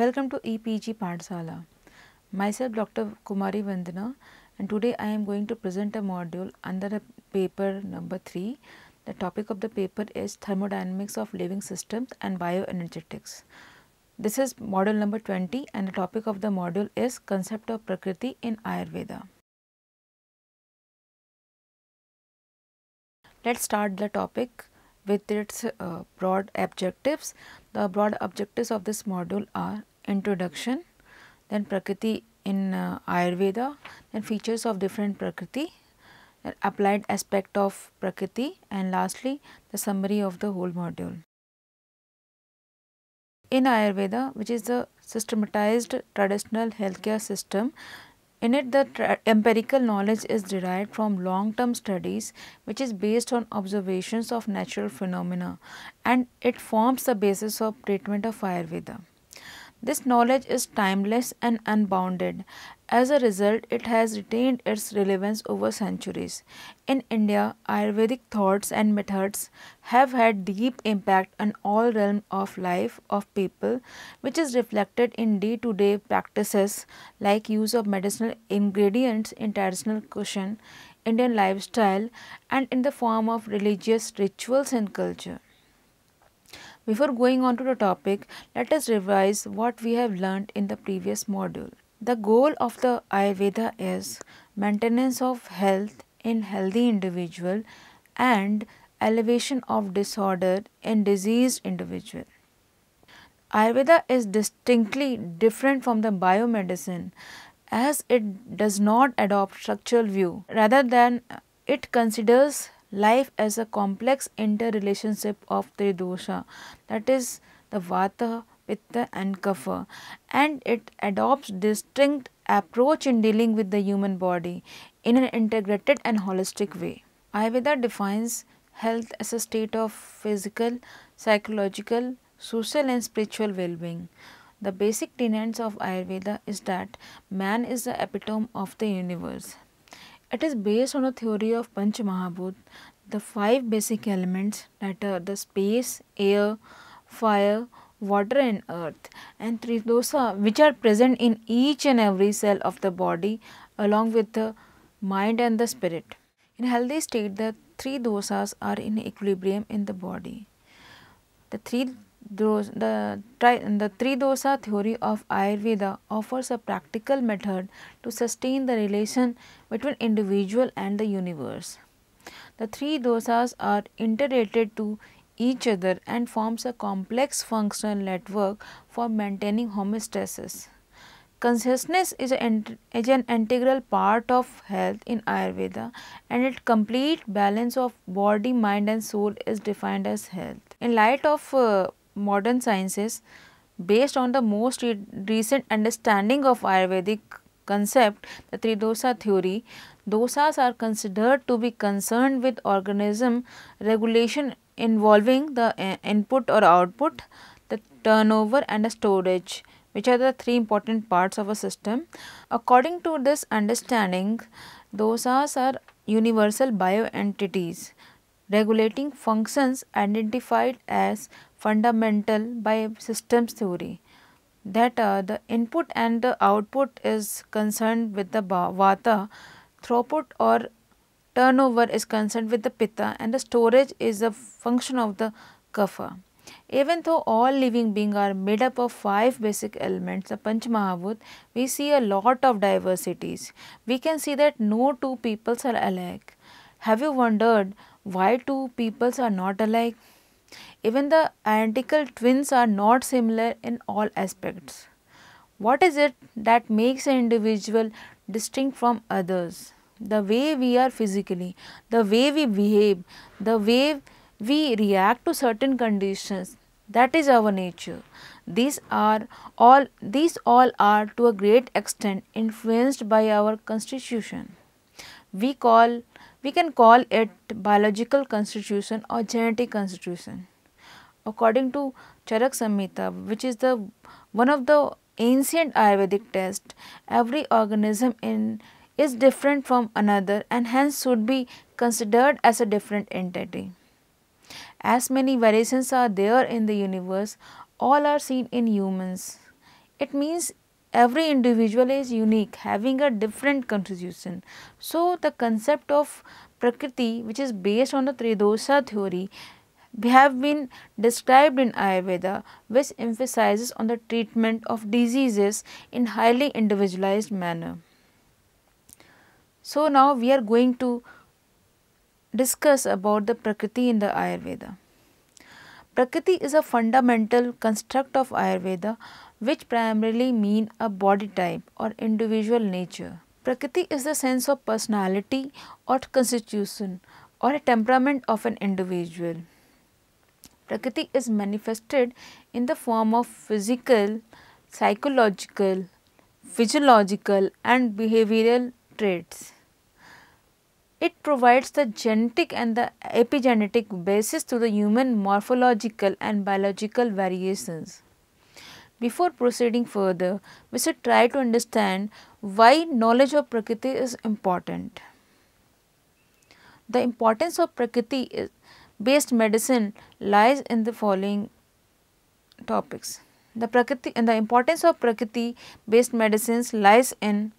Welcome to EPG Pathsala. Myself Dr. Kumari Vandana and today I am going to present a module under the paper number 3. The topic of the paper is thermodynamics of living systems and bioenergetics. This is module number 20 and the topic of the module is concept of Prakriti in Ayurveda. Let's start the topic with its uh, broad objectives. The broad objectives of this module are introduction, then Prakriti in uh, Ayurveda, then features of different Prakriti, applied aspect of Prakriti and lastly the summary of the whole module. In Ayurveda, which is the systematized traditional healthcare system, in it, the empirical knowledge is derived from long-term studies which is based on observations of natural phenomena and it forms the basis of treatment of Ayurveda. This knowledge is timeless and unbounded as a result, it has retained its relevance over centuries. In India, Ayurvedic thoughts and methods have had deep impact on all realms of life of people, which is reflected in day-to-day practices like use of medicinal ingredients in traditional cushion, Indian lifestyle, and in the form of religious rituals and culture. Before going on to the topic, let us revise what we have learned in the previous module. The goal of the Ayurveda is maintenance of health in healthy individual and elevation of disorder in diseased individual. Ayurveda is distinctly different from the biomedicine as it does not adopt structural view rather than it considers life as a complex interrelationship of tridosha that is the vata with the handcuffer and it adopts distinct approach in dealing with the human body in an integrated and holistic way. Ayurveda defines health as a state of physical, psychological, social and spiritual well-being. The basic tenets of Ayurveda is that man is the epitome of the universe. It is based on a theory of Panch Mahabhut, the five basic elements that are the space, air, fire, water and earth and three dosa which are present in each and every cell of the body along with the mind and the spirit. In healthy state the three dosas are in equilibrium in the body. The three those, the, the three dosa theory of Ayurveda offers a practical method to sustain the relation between individual and the universe. The three dosas are interrelated to each other and forms a complex functional network for maintaining homeostasis. Consciousness is, an integral part of health in Ayurveda and its complete balance of body, mind and soul is defined as health. In light of uh, modern sciences, based on the most re recent understanding of Ayurvedic concept, the Tridosa theory, dosas are considered to be concerned with organism regulation involving the uh, input or output, the turnover and the storage which are the three important parts of a system. According to this understanding, dosas are universal bioentities regulating functions identified as fundamental by systems theory that uh, the input and the output is concerned with the vata throughput or turnover is concerned with the pitta and the storage is a function of the kapha. Even though all living beings are made up of five basic elements, the Panch Mahabhut, we see a lot of diversities. We can see that no two peoples are alike. Have you wondered why two peoples are not alike? Even the identical twins are not similar in all aspects. What is it that makes an individual distinct from others? the way we are physically, the way we behave, the way we react to certain conditions, that is our nature. These are all, these all are to a great extent influenced by our constitution. We call, we can call it biological constitution or genetic constitution. According to Charak Samhita, which is the one of the ancient Ayurvedic texts, every organism in is different from another and hence should be considered as a different entity. As many variations are there in the universe, all are seen in humans. It means every individual is unique, having a different constitution. So, the concept of Prakriti, which is based on the Tridosha theory, have been described in Ayurveda, which emphasizes on the treatment of diseases in highly individualized manner. So, now we are going to discuss about the Prakriti in the Ayurveda. Prakriti is a fundamental construct of Ayurveda which primarily mean a body type or individual nature. Prakriti is the sense of personality or constitution or a temperament of an individual. Prakriti is manifested in the form of physical, psychological, physiological and behavioral traits. It provides the genetic and the epigenetic basis to the human morphological and biological variations. Before proceeding further, we should try to understand why knowledge of Prakriti is important. The importance of Prakriti based medicine lies in the following topics. The Prakriti and the importance of Prakriti based medicines lies in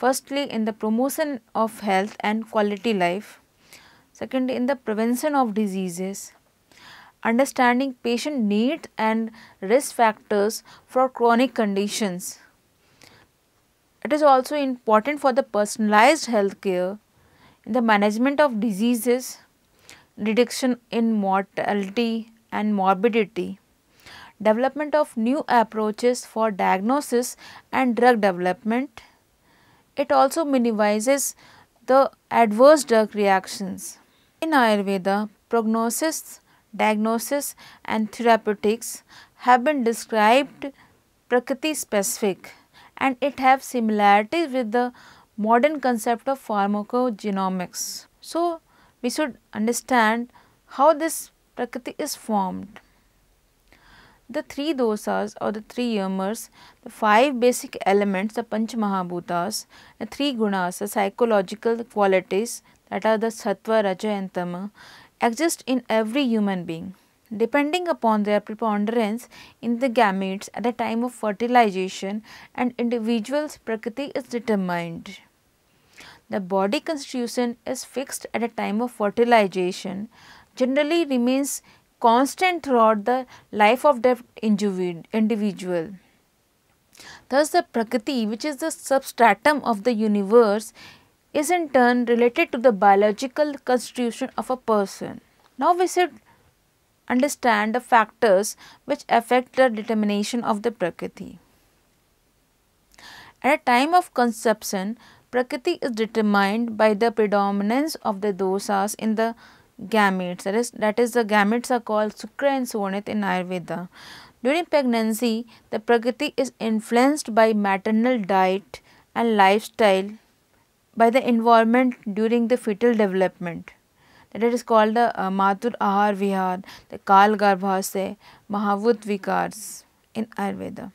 Firstly, in the promotion of health and quality life. Secondly, in the prevention of diseases. Understanding patient needs and risk factors for chronic conditions. It is also important for the personalized healthcare in the management of diseases, reduction in mortality and morbidity, development of new approaches for diagnosis and drug development, it also minimizes the adverse drug reactions. In Ayurveda, prognosis, diagnosis and therapeutics have been described Prakriti specific and it have similarities with the modern concept of pharmacogenomics. So, we should understand how this Prakriti is formed the three dosas or the three yamas, the five basic elements, the panch mahabhutas, the three gunas, the psychological qualities that are the sattva, raja and tama exist in every human being. Depending upon their preponderance in the gametes at the time of fertilization and individual's prakriti is determined. The body constitution is fixed at a time of fertilization, generally remains constant throughout the life of the individual. Thus, the Prakriti, which is the substratum of the universe, is in turn related to the biological constitution of a person. Now, we should understand the factors which affect the determination of the Prakriti. At a time of conception, Prakriti is determined by the predominance of the dosas in the gametes that is, that is the gametes are called sukra and swanit in ayurveda during pregnancy the prakriti is influenced by maternal diet and lifestyle by the environment during the fetal development that is called the uh, matur ahar vihar the kal garbhase mahavut vikars in ayurveda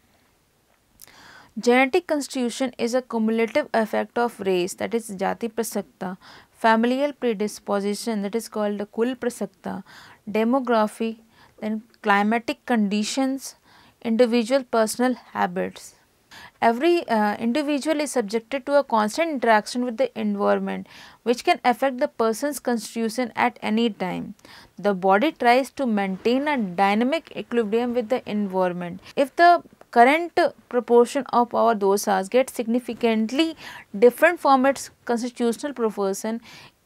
Genetic constitution is a cumulative effect of race that is jati prasakta familial predisposition that is called the kul prasakta, demography, then climatic conditions, individual personal habits. Every uh, individual is subjected to a constant interaction with the environment which can affect the person's constitution at any time. The body tries to maintain a dynamic equilibrium with the environment. If the current proportion of our dosas get significantly different from its constitutional proportion,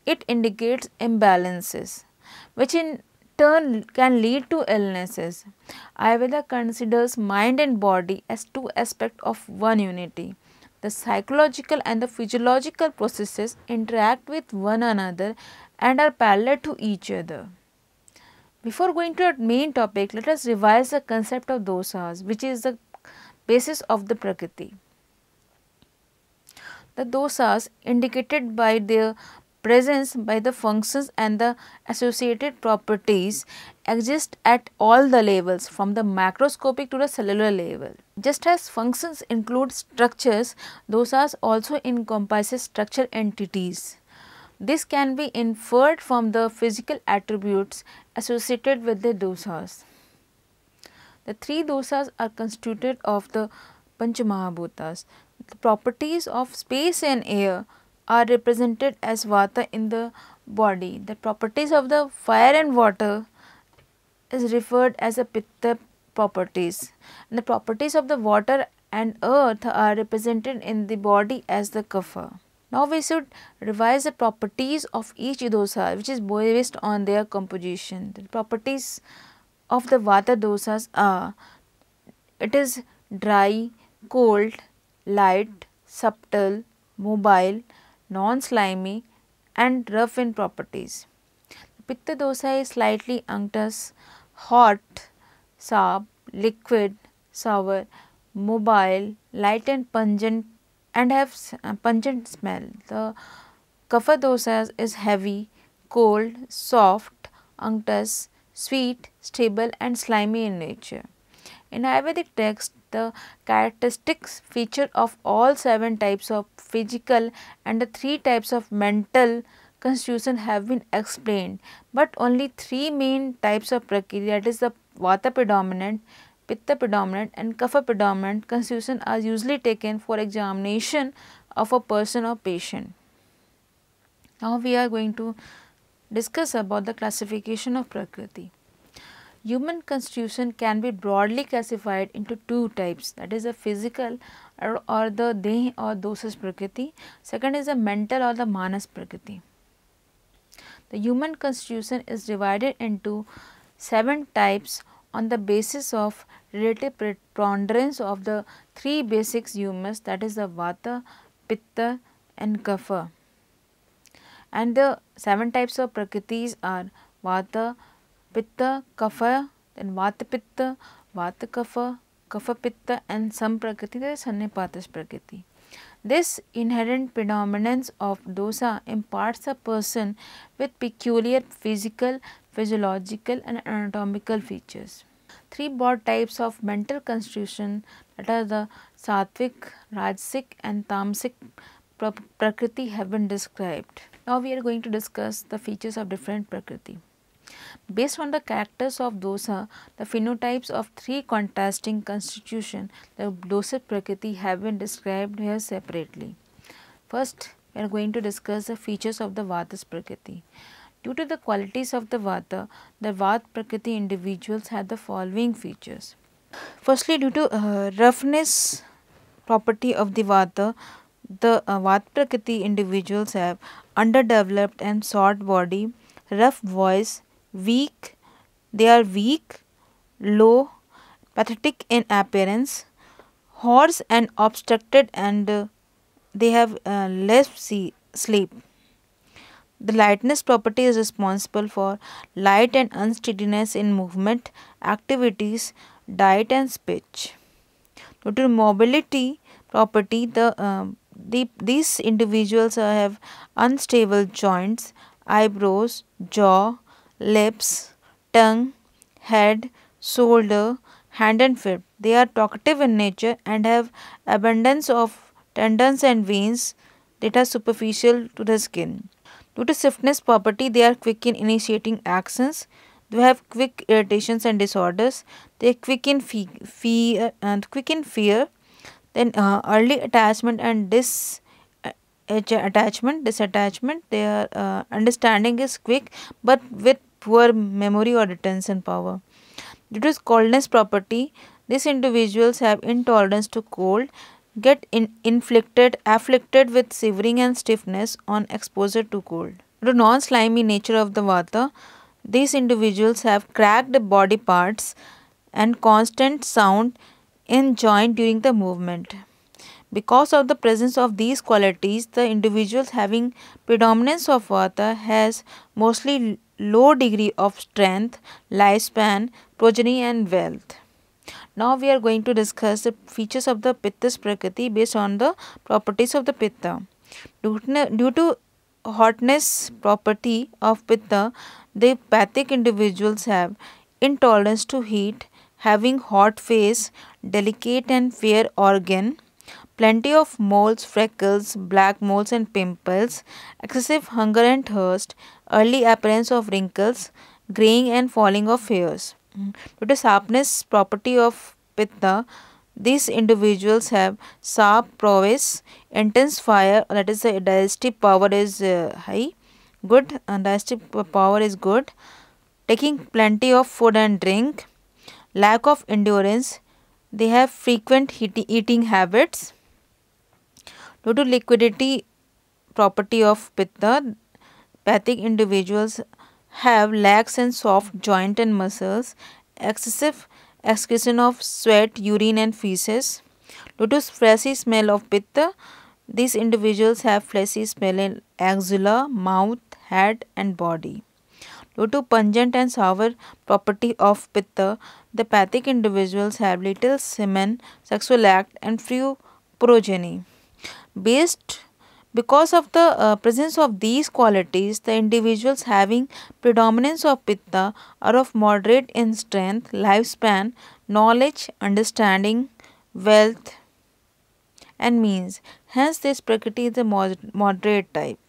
it indicates imbalances, which in turn can lead to illnesses. Ayurveda considers mind and body as two aspects of one unity. The psychological and the physiological processes interact with one another and are parallel to each other. Before going to our main topic, let us revise the concept of dosas, which is the basis of the Prakriti. The dosas indicated by their presence by the functions and the associated properties exist at all the levels from the macroscopic to the cellular level. Just as functions include structures, dosas also encompasses structure entities. This can be inferred from the physical attributes associated with the dosas. The three dosas are constituted of the Panchamahabhutas. The properties of space and air are represented as vata in the body. The properties of the fire and water is referred as a pitta properties. And the properties of the water and earth are represented in the body as the kapha. Now we should revise the properties of each dosa which is based on their composition. The properties of the vata dosas are it is dry, cold, light, subtle, mobile, non-slimy and rough in properties. Pitta dosa is slightly unctuous, hot, sharp, liquid, sour, mobile, light and pungent and have uh, pungent smell. The kapha dosa is heavy, cold, soft, unctuous, sweet, stable and slimy in nature. In Ayurvedic texts, the characteristics feature of all seven types of physical and the three types of mental constitution have been explained, but only three main types of prakriti that is the vata predominant, pitta predominant and kapha predominant constitution are usually taken for examination of a person or patient. Now we are going to discuss about the classification of Prakriti. Human constitution can be broadly classified into two types that is a physical or, or the Dehi or Dosas Prakriti, second is a mental or the Manas Prakriti. The human constitution is divided into seven types on the basis of relative preponderance of the three basic humors that is the Vata, Pitta and Kapha. And the seven types of prakritis are Vata, Pitta, Kapha, then Vata Pitta, Vata Kapha, Kapha Pitta and some Prakriti that is Sannipatas Prakriti. This inherent predominance of dosa imparts a person with peculiar physical, physiological and anatomical features. Three broad types of mental constitution that are the sattvic, rajasic and tamasic prakriti have been described. Now we are going to discuss the features of different Prakriti. Based on the characters of dosa, the phenotypes of three contrasting constitution, the dosa Prakriti have been described here separately. First, we are going to discuss the features of the Vatas Prakriti. Due to the qualities of the Vata, the Vata Prakriti individuals have the following features. Firstly, due to uh, roughness property of the Vata, the uh, individuals have underdeveloped and short body, rough voice, weak, they are weak, low, pathetic in appearance, hoarse and obstructed and uh, they have uh, less see, sleep. The lightness property is responsible for light and unsteadiness in movement, activities, diet and speech. Due to mobility property, the um, the, these individuals have unstable joints, eyebrows, jaw, lips, tongue, head, shoulder, hand and foot. They are talkative in nature and have abundance of tendons and veins that are superficial to the skin. Due to stiffness property, they are quick in initiating actions. They have quick irritations and disorders. They are quick in, fe fear, and quick in fear then uh, early attachment and dis uh, attachment, disattachment, their uh, understanding is quick but with poor memory or retention power. Due to coldness property, these individuals have intolerance to cold, get in inflicted, afflicted with shivering and stiffness on exposure to cold. Due non-slimy nature of the vata, these individuals have cracked body parts and constant sound in joint during the movement. Because of the presence of these qualities, the individuals having predominance of vata has mostly low degree of strength, lifespan, progeny and wealth. Now we are going to discuss the features of the Pitta's Prakriti based on the properties of the Pitta. Due to hotness property of Pitta, the pathic individuals have intolerance to heat, having hot face, delicate and fair organ, plenty of moles, freckles, black moles and pimples, excessive hunger and thirst, early appearance of wrinkles, graying and falling of hairs. Mm. Due to sharpness property of pitta, these individuals have sharp prowess, intense fire, that is the digestive power is uh, high, good, and digestive power is good, taking plenty of food and drink, lack of endurance, they have frequent eating habits. Due to liquidity property of pitta, pathic individuals have lax and soft joint and muscles, excessive excretion of sweat, urine and feces. Due to fleshy smell of pitta, these individuals have fleshy smell in axilla, mouth, head and body. Due to pungent and sour property of pitta, the pathic individuals have little semen, sexual act and few progeny. Based because of the uh, presence of these qualities, the individuals having predominance of pitta are of moderate in strength, lifespan, knowledge, understanding, wealth and means. Hence, this prakriti is a moderate type.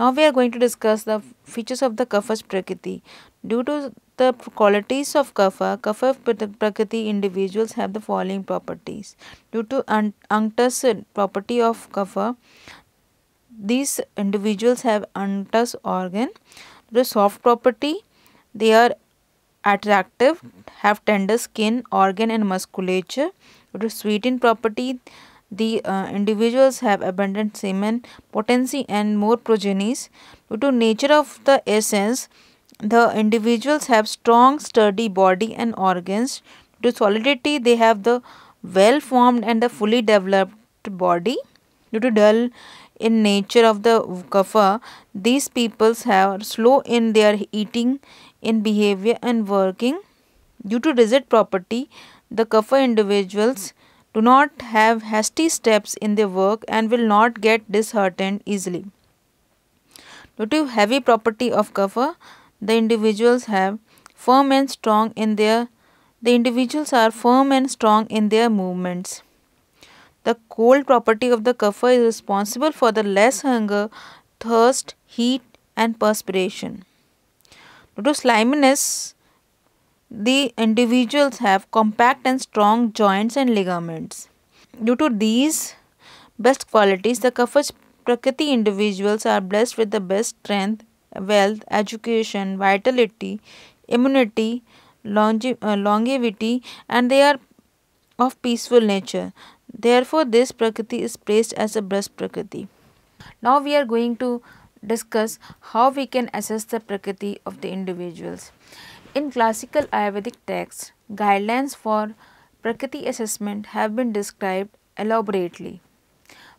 Now we are going to discuss the features of the kapha's prakriti. Due to the qualities of kapha, kapha prakriti individuals have the following properties. Due to unctus property of kapha, these individuals have unctus organ. The soft property, they are attractive, have tender skin, organ and musculature. The sweetened property, the uh, individuals have abundant semen potency and more progenies. Due to nature of the essence, the individuals have strong sturdy body and organs. Due to solidity, they have the well-formed and the fully developed body. Due to dull in nature of the kapha, these peoples have slow in their eating, in behavior and working. Due to desert property, the kapha individuals do not have hasty steps in their work and will not get disheartened easily. Due to heavy property of kapha, the individuals have firm and strong in their the individuals are firm and strong in their movements. The cold property of the kapha is responsible for the less hunger, thirst, heat and perspiration. Due to sliminess, the individuals have compact and strong joints and ligaments. Due to these best qualities, the kafas Prakriti individuals are blessed with the best strength, wealth, education, vitality, immunity, longe uh, longevity, and they are of peaceful nature. Therefore, this Prakriti is praised as a best Prakriti. Now we are going to discuss how we can assess the Prakriti of the individuals. In classical Ayurvedic texts, guidelines for Prakriti assessment have been described elaborately.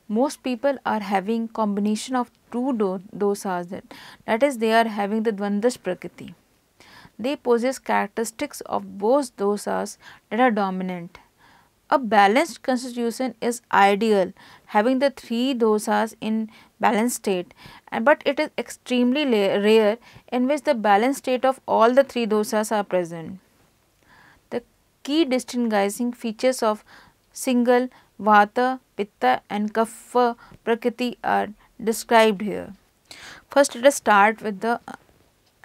Most people are having combination of two do dosas that, that is they are having the Dvandash Prakriti. They possess characteristics of both dosas that are dominant. A balanced constitution is ideal having the three dosas in balanced state but it is extremely rare in which the balanced state of all the three dosas are present. The key distinguishing features of single vata, pitta and kapha prakriti are described here. First let us start with the uh,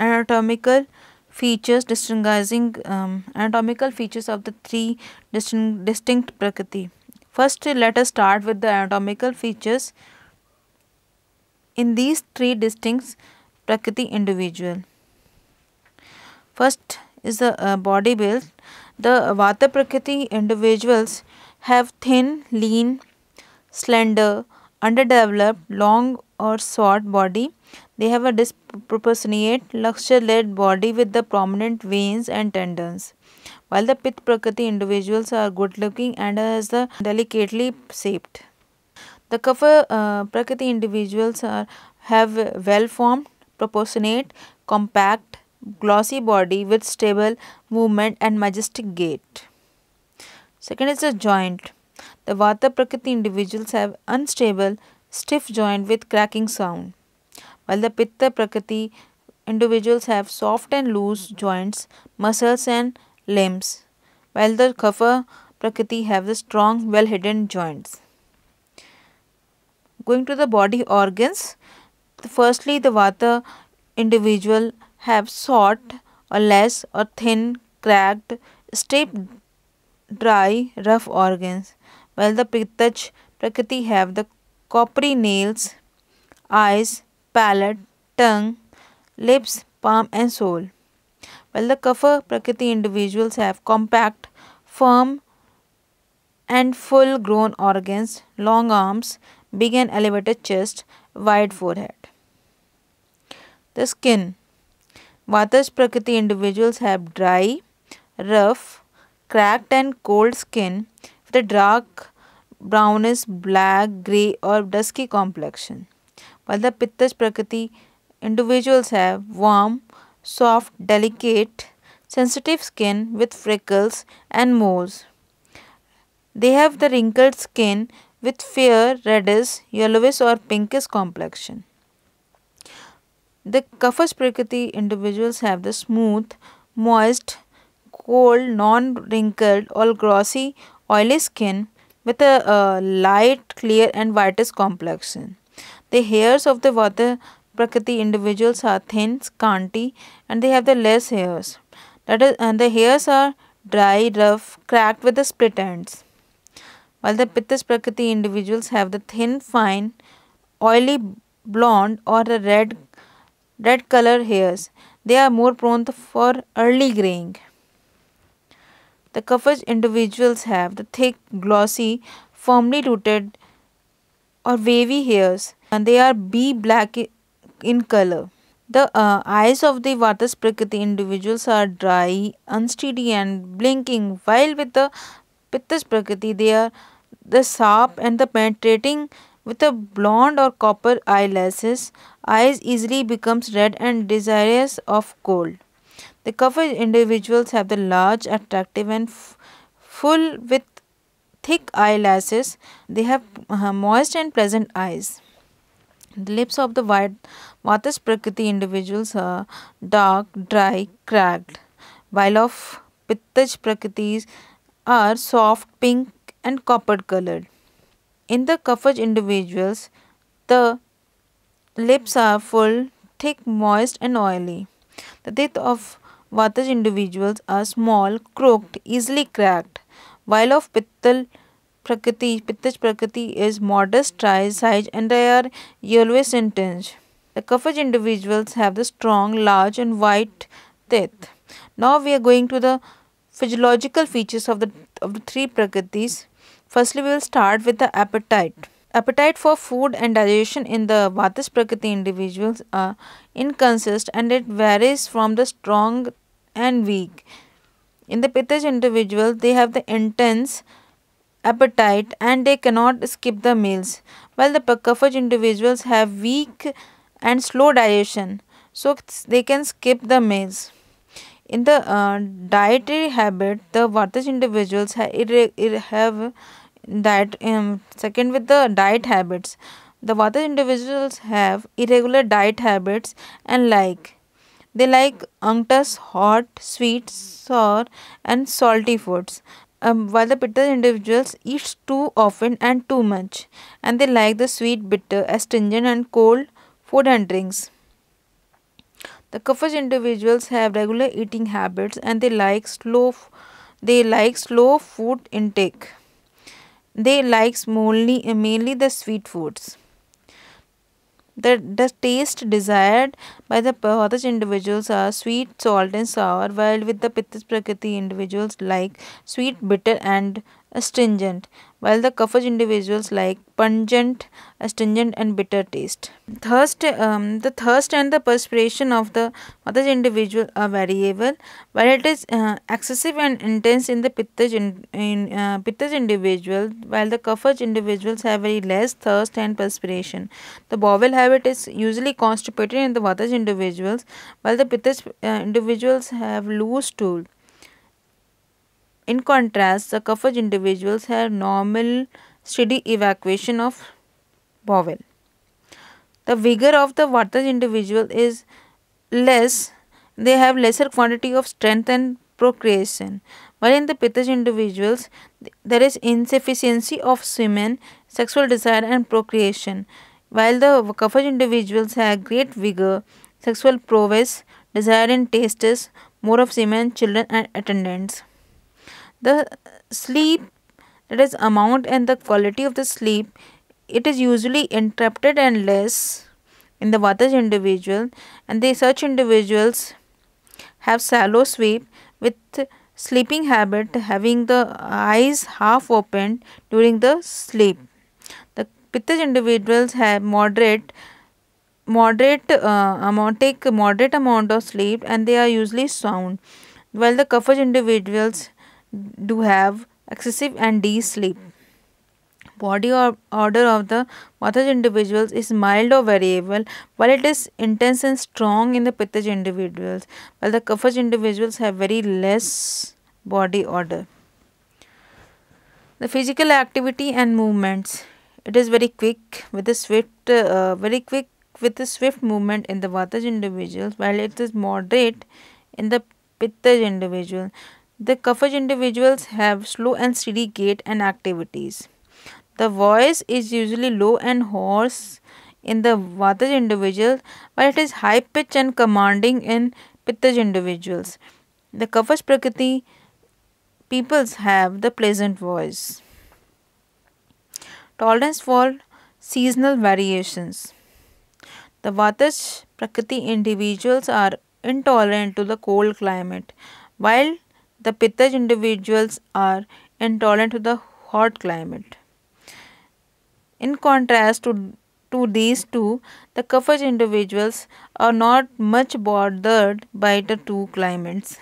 anatomical features distinguishing um, anatomical features of the three distinct, distinct prakriti. First let us start with the anatomical features in these three distinct Prakriti individual. First is the uh, body build. The Vata Prakriti individuals have thin, lean, slender, underdeveloped, long or short body. They have a disproportionate, luxure-led body with the prominent veins and tendons while the Pith Prakriti individuals are good looking and as the delicately shaped. The Kapha uh, Prakriti individuals are have well formed, proportionate, compact, glossy body with stable movement and majestic gait. Second is the joint. The Vata Prakriti individuals have unstable, stiff joint with cracking sound, while the Pitta Prakriti individuals have soft and loose joints, muscles and limbs, while the kapha prakriti have the strong, well hidden joints. Going to the body organs, firstly the vata individual have short or less or thin, cracked, stripped, dry, rough organs, while the pitach prakriti have the coppery nails, eyes, palate, tongue, lips, palm and soul. While the Kapha Prakriti individuals have compact, firm, and full grown organs, long arms, big and elevated chest, wide forehead. The skin. Vatas Prakriti individuals have dry, rough, cracked and cold skin with a dark brownish, black, grey or dusky complexion. While the Pittas Prakriti individuals have warm, soft, delicate, sensitive skin with freckles and moles. They have the wrinkled skin with fair reddish, yellowish or pinkish complexion. The Kapha Prakriti individuals have the smooth, moist, cold, non-wrinkled or glossy, oily skin with a uh, light, clear and whitish complexion. The hairs of the Vata Prakriti individuals are thin, scanty, and they have the less hairs. That is, and the hairs are dry, rough, cracked with the split ends. While the Pittas Prakriti individuals have the thin, fine, oily blonde or the red red color hairs. They are more prone for early graying. The Kavach individuals have the thick, glossy, firmly rooted or wavy hairs and they are bee black in color. The uh, eyes of the Vatasprakriti individuals are dry, unsteady and blinking while with the Pittasprakriti they are the sharp and the penetrating with a blonde or copper eyelashes. Eyes easily becomes red and desirous of gold. The covered individuals have the large, attractive and full with thick eyelashes. They have uh, moist and pleasant eyes. The lips of the white Vatas Prakriti individuals are dark, dry, cracked, while of Pittaj Prakritis are soft, pink and copper colored. In the Kafaj individuals, the lips are full, thick, moist and oily. The teeth of Vatas individuals are small, crooked, easily cracked, while of Pittal individuals Prakriti, Pithas Prakriti is modest, dry, size and they are yellowish in tinge. The Kavach individuals have the strong, large and white teeth. Now we are going to the physiological features of the, of the three Prakritis. Firstly, we will start with the appetite. Appetite for food and digestion in the Vatis Prakriti individuals are inconsistent and it varies from the strong and weak. In the Pitaj individual, they have the intense appetite and they cannot skip the meals, while the puccophage individuals have weak and slow digestion, so they can skip the meals. In the uh, dietary habit, the Vartage individuals ha have diet. Um, second, with the diet habits, the Vartage individuals have irregular diet habits and like they like unctuous, hot, sweet, sour, and salty foods um, while the bitter individuals eat too often and too much and they like the sweet, bitter, astringent and cold food and drinks. The coughish individuals have regular eating habits and they like slow they like slow food intake. They likes mainly mainly the sweet foods. The, the taste desired by the Pahotach individuals are sweet, salt and sour, while with the Pittas Prakriti individuals like sweet, bitter and astringent while the Kafaj individuals like pungent, astringent and bitter taste. Thirst, um, the thirst and the perspiration of the Kafaj individual are variable, while it is uh, excessive and intense in the Pittaj, in, in, uh, Pittaj individual, while the Kafaj individuals have very less thirst and perspiration. The bowel habit is usually constipated in the Vataj individuals, while the Pittaj uh, individuals have loose stool. In contrast, the succophage individuals have normal steady evacuation of bowel. The vigor of the Vartaj individual is less. They have lesser quantity of strength and procreation. While in the Pitaj individuals, there is insufficiency of semen, sexual desire and procreation. While the Kapaj individuals have great vigor, sexual prowess, desire and tastes more of semen, children and attendants. The sleep, that is amount and the quality of the sleep, it is usually interrupted and less in the Vata's individual and the such individuals have shallow sleep with sleeping habit having the eyes half open during the sleep. The Pittas individuals have moderate moderate uh, amount take moderate amount of sleep and they are usually sound while the Kafaj individuals do have excessive and deep sleep. Body or order of the Vathaj individuals is mild or variable, while it is intense and strong in the Pitaj individuals, while the Kafaj individuals have very less body order. The physical activity and movements. It is very quick with a swift, uh, very quick with a swift movement in the Vataj individuals, while it is moderate in the pitta individual. The coverage individuals have slow and steady gait and activities. The voice is usually low and hoarse in the Vataj individuals, while it is high pitched and commanding in Pittaj individuals. The kafaj Prakriti peoples have the pleasant voice. Tolerance for seasonal variations. The Vataj Prakriti individuals are intolerant to the cold climate, while the Pitaj individuals are intolerant to the hot climate. In contrast to, to these two, the Kafaj individuals are not much bothered by the two climates.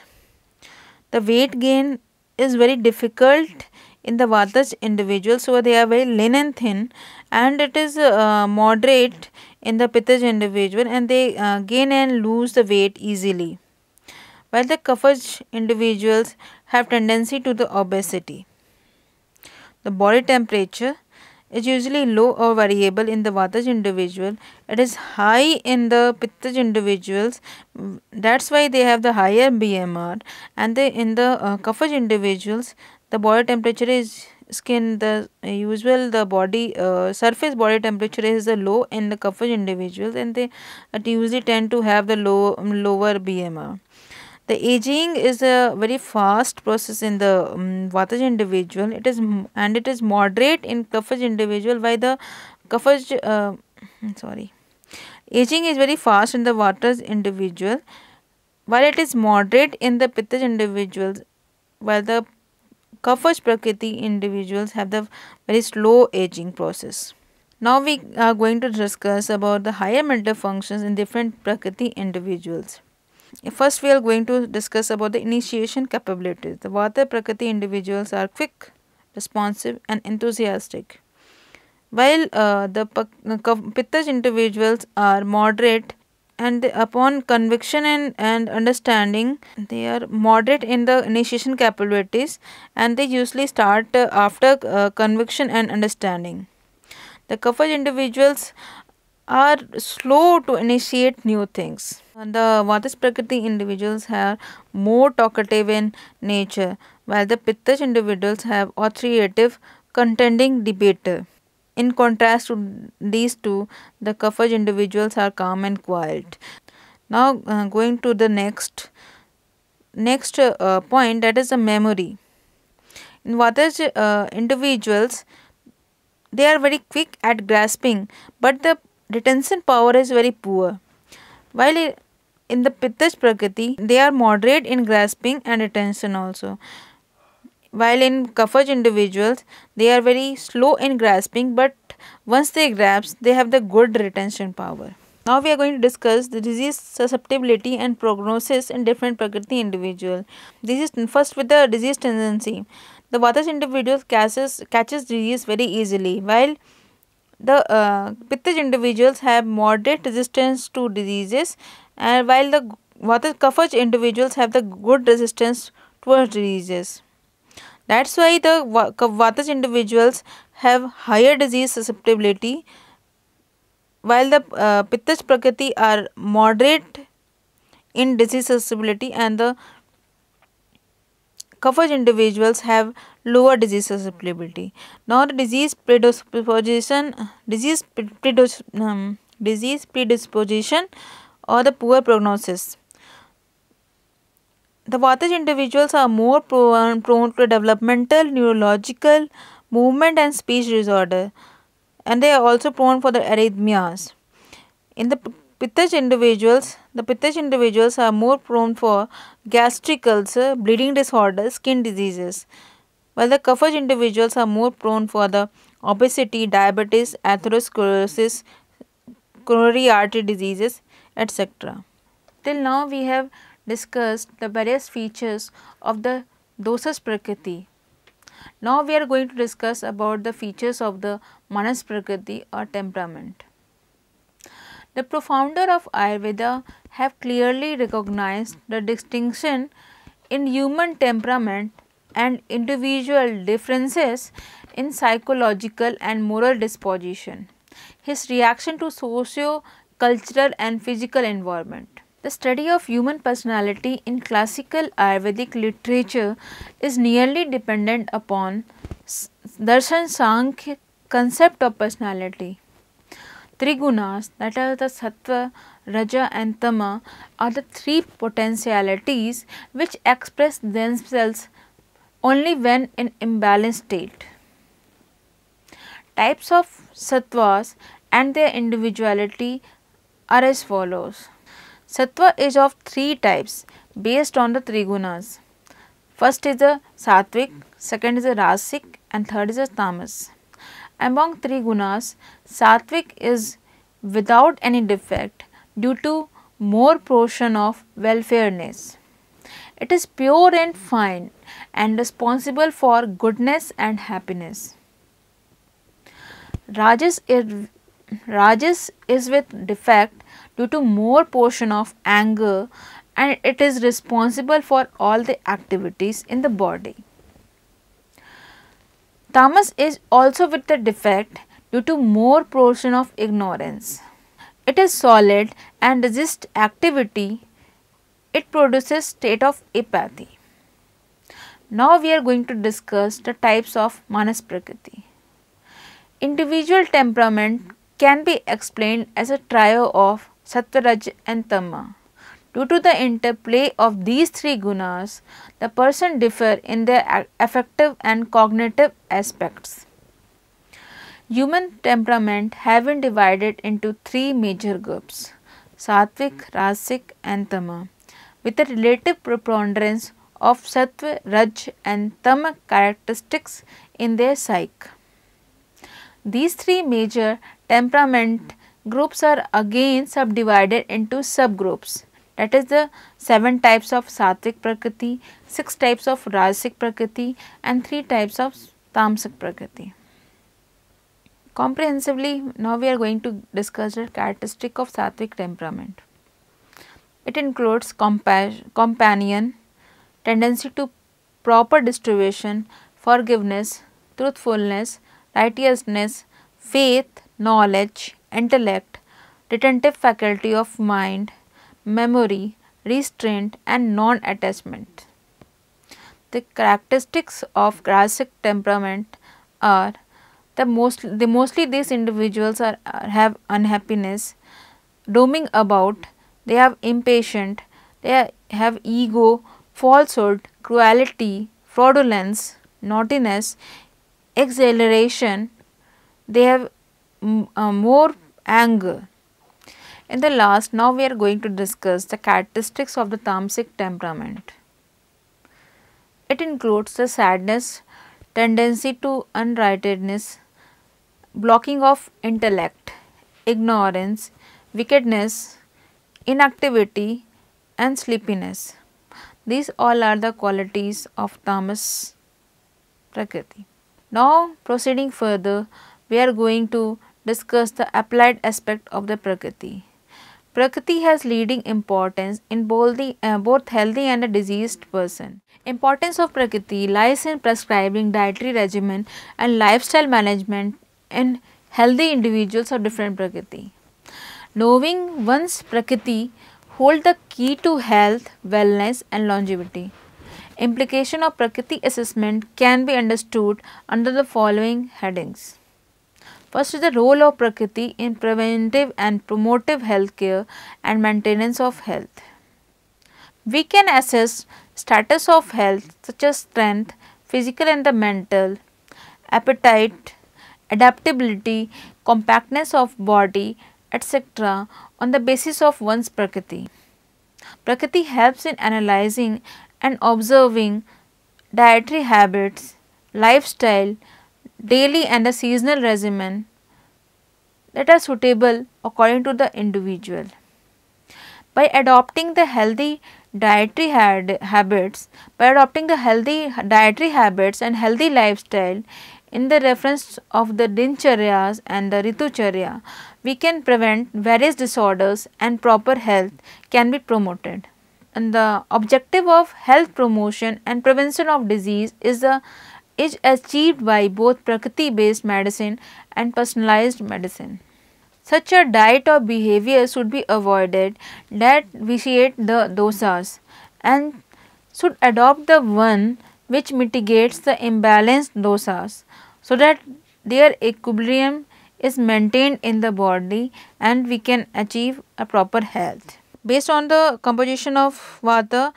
The weight gain is very difficult in the Vataj individuals so they are very lean and thin and it is uh, moderate in the Pitaj individual and they uh, gain and lose the weight easily while the Kafaj individuals have tendency to the obesity. The body temperature is usually low or variable in the Vataj individual. It is high in the Pittaj individuals. That's why they have the higher BMR. And they, in the uh, Kafaj individuals, the body temperature is skin the uh, usual the body uh, surface body temperature is the low in the Kafaj individuals and they usually tend to have the low lower BMR. The aging is a very fast process in the um, Vata individual. It is and it is moderate in Kapha individual. Why the Kapha? Uh, sorry, aging is very fast in the Vata individual, while it is moderate in the Pitta individuals. While the Kapha Prakriti individuals have the very slow aging process. Now we are going to discuss about the higher mental functions in different Prakriti individuals. First, we are going to discuss about the initiation capabilities. The Vata Prakriti individuals are quick, responsive and enthusiastic. While uh, the Pittaj individuals are moderate and they, upon conviction and, and understanding, they are moderate in the initiation capabilities and they usually start uh, after uh, conviction and understanding. The Kapha individuals are slow to initiate new things. And the Vatas Prakriti individuals are more talkative in nature, while the Pittas individuals have authoritative, contending debater. In contrast to these two, the Kapha individuals are calm and quiet. Now uh, going to the next next uh, point that is the memory. In Vatas uh, individuals, they are very quick at grasping, but the retention power is very poor. While in the Pittas Prakriti, they are moderate in grasping and retention also. While in Kafaj individuals, they are very slow in grasping, but once they grasp, they have the good retention power. Now we are going to discuss the disease susceptibility and prognosis in different Prakriti individual. This is first with the disease tendency. The Vatas individual catches, catches disease very easily, while the uh, individuals have moderate resistance to diseases and while the Vata individuals have the good resistance towards diseases. That's why the Vata individuals have higher disease susceptibility while the uh, Pittej Prakriti are moderate in disease susceptibility and the covered individuals have lower disease susceptibility. Now, disease predisposition, disease um, disease predisposition, or the poor prognosis. The Wattage individuals are more um, prone, to developmental, neurological, movement and speech disorder, and they are also prone for the arrhythmias. In the Pittach individuals, the Pittach individuals are more prone for gastric ulcer, bleeding disorders, skin diseases, while the Kafaj individuals are more prone for the obesity, diabetes, atherosclerosis, coronary artery diseases, etc. Till now, we have discussed the various features of the dosas prakriti. Now, we are going to discuss about the features of the manas prakriti or temperament. The profounder of Ayurveda have clearly recognized the distinction in human temperament and individual differences in psychological and moral disposition, his reaction to socio cultural and physical environment. The study of human personality in classical Ayurvedic literature is nearly dependent upon Darshan Sankhya concept of personality. Trigunas, that are the Sattva, Raja and Tama are the three potentialities which express themselves only when in imbalanced state. Types of sattvas and their individuality are as follows. Sattva is of three types based on the trigunas. First is the sattvic, second is the rasic and third is the tamas. Among three gunas, sattvic is without any defect due to more portion of welfareness. It is pure and fine and responsible for goodness and happiness. Rajas is, Rajas is with defect due to more portion of anger and it is responsible for all the activities in the body. Tamas is also with the defect due to more portion of ignorance. It is solid and resists activity. It produces state of apathy. Now we are going to discuss the types of Manas Prakriti. Individual temperament can be explained as a trio of Sattva, and Tama. Due to the interplay of these three gunas, the person differ in their affective and cognitive aspects. Human temperament have been divided into three major groups, sattvic, rasic and tama, with a relative preponderance of sattva, raj and tama characteristics in their psyche. These three major temperament groups are again subdivided into subgroups that is the seven types of sattvic prakriti, six types of rajasic prakriti and three types of tamasic prakriti. Comprehensively, now we are going to discuss the characteristic of sattvic temperament. It includes companion, tendency to proper distribution, forgiveness, truthfulness, righteousness, faith, knowledge, intellect, retentive faculty of mind, memory, restraint, and non attachment. The characteristics of Grasic temperament are the most the mostly these individuals are, are have unhappiness, roaming about, they are impatient, they are, have ego, falsehood, cruelty, fraudulence, naughtiness, exhilaration, they have mm, uh, more anger in the last, now we are going to discuss the characteristics of the tamasic temperament. It includes the sadness, tendency to unrightedness, blocking of intellect, ignorance, wickedness, inactivity and sleepiness. These all are the qualities of tamas prakriti. Now proceeding further, we are going to discuss the applied aspect of the prakriti. Prakriti has leading importance in both, the, uh, both healthy and a diseased person. Importance of Prakriti lies in prescribing dietary regimen and lifestyle management in healthy individuals of different Prakriti. Knowing one's Prakriti hold the key to health, wellness and longevity. Implication of Prakriti assessment can be understood under the following headings. First is the role of Prakriti in preventive and promotive health care and maintenance of health. We can assess status of health such as strength, physical and the mental, appetite, adaptability, compactness of body, etc. on the basis of one's Prakriti. Prakriti helps in analyzing and observing dietary habits, lifestyle, daily and the seasonal regimen that are suitable according to the individual. By adopting the healthy dietary habits, by adopting the healthy dietary habits and healthy lifestyle in the reference of the dincharyas and the ritucharya, we can prevent various disorders and proper health can be promoted. And the objective of health promotion and prevention of disease is the is achieved by both Prakriti based medicine and personalized medicine. Such a diet or behavior should be avoided that vitiate the dosas and should adopt the one which mitigates the imbalanced dosas so that their equilibrium is maintained in the body and we can achieve a proper health. Based on the composition of vata,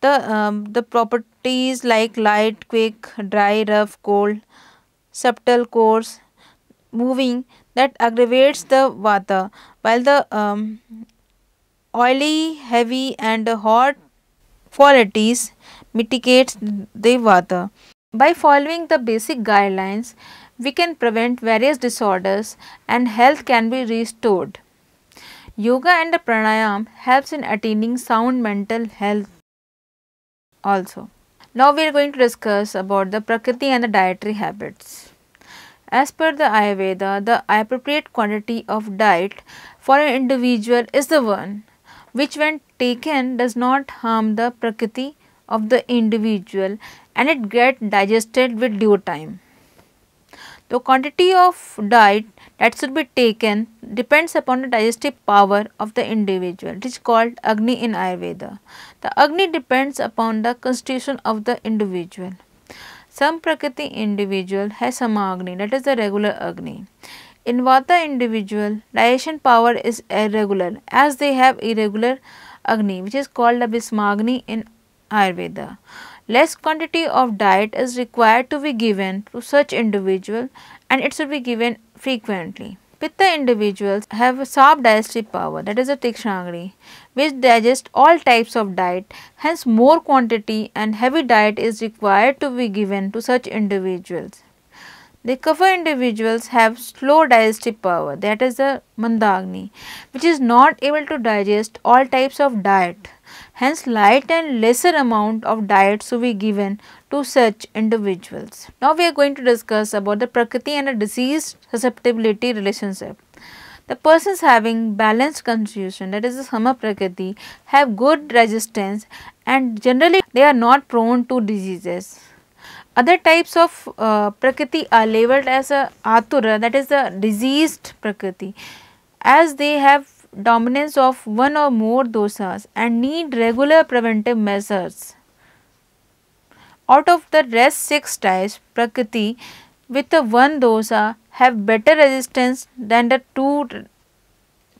the, um, the proper Teas like light, quick, dry, rough, cold, subtle, coarse, moving that aggravates the vata, while the um, oily, heavy, and hot qualities mitigates the vata. By following the basic guidelines, we can prevent various disorders and health can be restored. Yoga and pranayam helps in attaining sound mental health also. Now we are going to discuss about the Prakriti and the dietary habits. As per the Ayurveda, the appropriate quantity of diet for an individual is the one which when taken does not harm the Prakriti of the individual and it gets digested with due time. The quantity of diet that should be taken depends upon the digestive power of the individual. It is called Agni in Ayurveda. The Agni depends upon the constitution of the individual. Some Prakriti individual has Samagni, that is the regular Agni. In Vata individual, digestion power is irregular as they have irregular Agni, which is called the in Ayurveda less quantity of diet is required to be given to such individual and it should be given frequently. Pitta individuals have soft digestive power that is a tikshangri which digest all types of diet hence more quantity and heavy diet is required to be given to such individuals. The kapha individuals have slow digestive power that is a mandagni which is not able to digest all types of diet Hence, light and lesser amount of diet should be given to such individuals. Now, we are going to discuss about the Prakriti and disease susceptibility relationship. The persons having balanced constitution that is the Sama Prakriti have good resistance and generally they are not prone to diseases. Other types of uh, Prakriti are labeled as a Atura that is the diseased Prakriti as they have dominance of one or more doshas and need regular preventive measures. Out of the rest 6 types, Prakriti with the 1 dosa have better resistance than the 2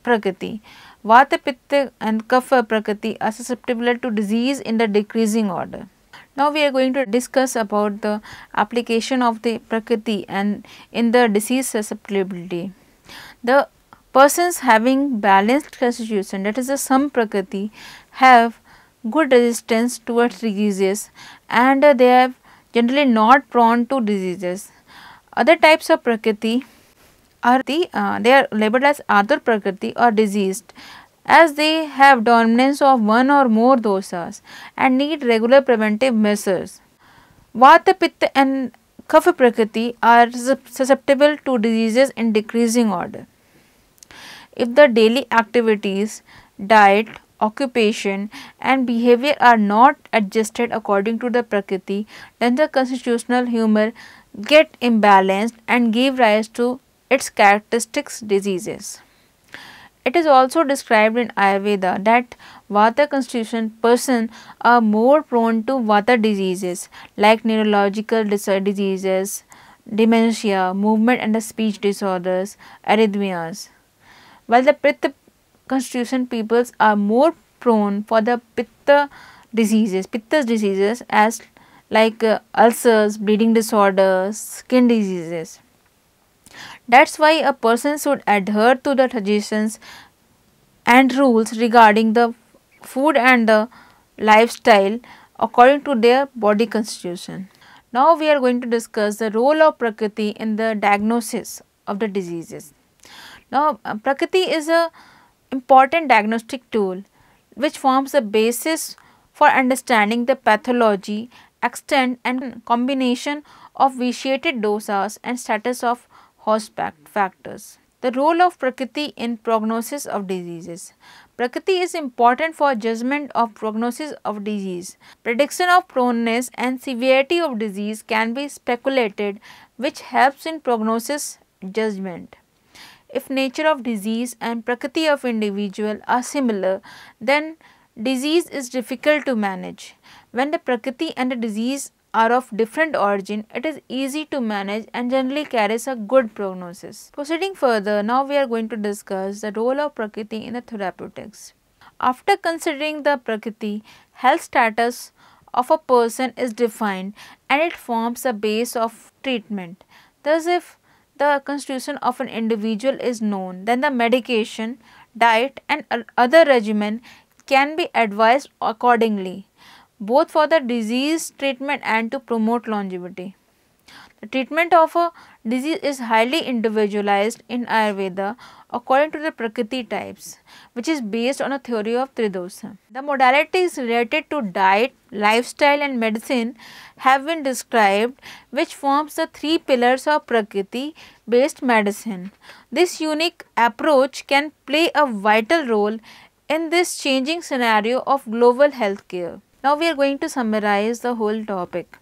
Prakriti. Vata, Pitta and Kapha Prakriti are susceptible to disease in the decreasing order. Now we are going to discuss about the application of the Prakriti and in the disease susceptibility. The persons having balanced constitution that is a sum prakriti have good resistance towards diseases and uh, they are generally not prone to diseases. Other types of prakriti are the uh, they are labeled as other prakriti or diseased as they have dominance of one or more dosas and need regular preventive measures. Vata, Pitta and Kapha Prakriti are susceptible to diseases in decreasing order if the daily activities, diet, occupation and behavior are not adjusted according to the prakriti, then the constitutional humor get imbalanced and give rise to its characteristics diseases. It is also described in Ayurveda that Vata constitution person are more prone to Vata diseases like neurological diseases, dementia, movement and speech disorders, arrhythmias. While the Pitta constitution peoples are more prone for the Pitta diseases, Pitta diseases as like uh, ulcers, bleeding disorders, skin diseases. That's why a person should adhere to the traditions and rules regarding the food and the lifestyle according to their body constitution. Now we are going to discuss the role of Prakriti in the diagnosis of the diseases. Now, uh, Prakriti is a important diagnostic tool which forms the basis for understanding the pathology, extent and combination of vitiated dosas and status of host factors. The role of Prakriti in prognosis of diseases. Prakriti is important for judgment of prognosis of disease. Prediction of proneness and severity of disease can be speculated which helps in prognosis judgment. If nature of disease and prakriti of individual are similar, then disease is difficult to manage. When the prakriti and the disease are of different origin, it is easy to manage and generally carries a good prognosis. Proceeding further, now we are going to discuss the role of Prakriti in the therapeutics. After considering the Prakriti, health status of a person is defined and it forms a base of treatment. Thus, if the constitution of an individual is known, then the medication, diet and other regimen can be advised accordingly, both for the disease treatment and to promote longevity treatment of a disease is highly individualized in Ayurveda according to the Prakriti types, which is based on a theory of Tridosha. The modalities related to diet, lifestyle and medicine have been described which forms the three pillars of Prakriti based medicine. This unique approach can play a vital role in this changing scenario of global healthcare. Now we are going to summarize the whole topic.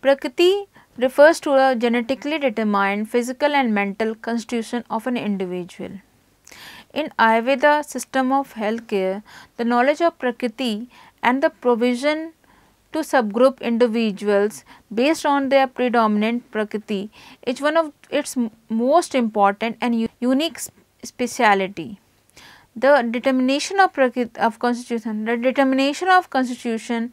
Prakriti refers to the genetically determined physical and mental constitution of an individual. In Ayurveda system of healthcare, the knowledge of Prakriti and the provision to subgroup individuals based on their predominant Prakriti is one of its most important and unique speciality. The determination of, of constitution, the determination of constitution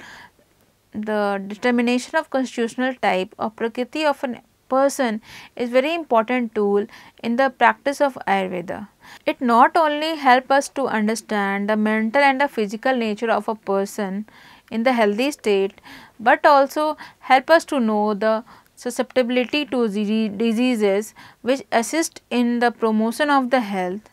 the determination of constitutional type or prakriti of a person is very important tool in the practice of Ayurveda. It not only help us to understand the mental and the physical nature of a person in the healthy state but also help us to know the susceptibility to diseases which assist in the promotion of the health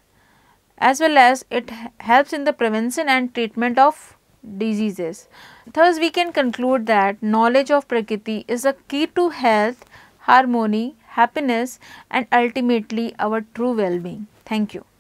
as well as it helps in the prevention and treatment of diseases. Thus, we can conclude that knowledge of Prakriti is a key to health, harmony, happiness and ultimately our true well-being. Thank you.